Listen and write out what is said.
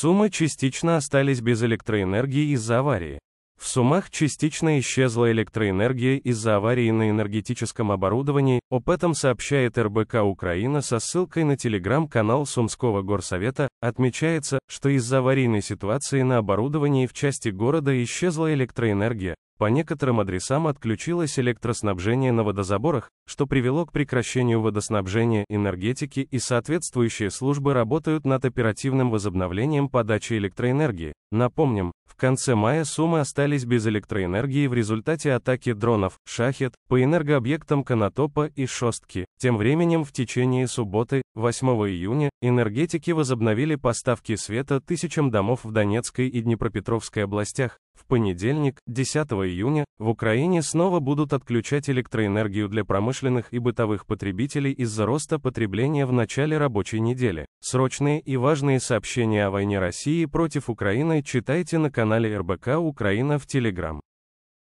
Сумы частично остались без электроэнергии из-за аварии. В Сумах частично исчезла электроэнергия из-за аварии на энергетическом оборудовании, об этом сообщает РБК Украина со ссылкой на телеграм-канал Сумского горсовета, отмечается, что из-за аварийной ситуации на оборудовании в части города исчезла электроэнергия, по некоторым адресам отключилось электроснабжение на водозаборах, что привело к прекращению водоснабжения энергетики и соответствующие службы работают над оперативным возобновлением подачи электроэнергии. Напомним, конце мая Сумы остались без электроэнергии в результате атаки дронов «Шахет» по энергообъектам Конотопа и Шостки. Тем временем в течение субботы, 8 июня, энергетики возобновили поставки света тысячам домов в Донецкой и Днепропетровской областях, в понедельник, 10 июня, в Украине снова будут отключать электроэнергию для промышленных и бытовых потребителей из-за роста потребления в начале рабочей недели. Срочные и важные сообщения о войне России против Украины читайте на канале РБК Украина в Телеграм.